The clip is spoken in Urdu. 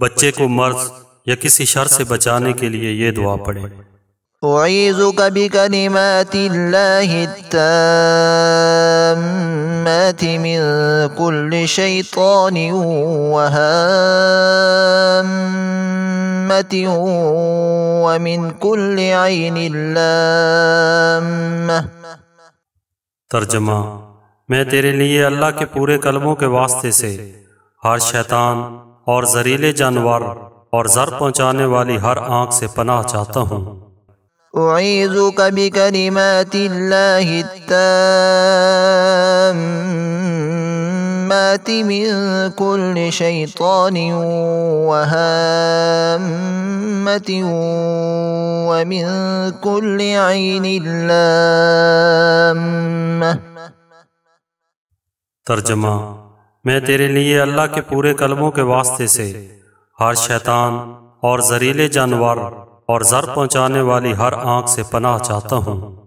بچے کو مرض یا کسی شر سے بچانے کے لیے یہ دعا پڑھیں اعیذک بکلمات اللہ التامات من کل شیطان وہامت ومن کل عین اللہ ترجمہ میں تیرے لیے اللہ کے پورے کلموں کے واسطے سے ہر شیطان اور زریلے جانور اور زر پہنچانے والی ہر آنکھ سے پناہ چاہتا ہوں اعیذک بکلمات اللہ التامات من کل ترجمہ میں تیرے لیے اللہ کے پورے کلموں کے واسطے سے ہر شیطان اور زریلے جانور اور زر پہنچانے والی ہر آنکھ سے پناہ چاہتا ہوں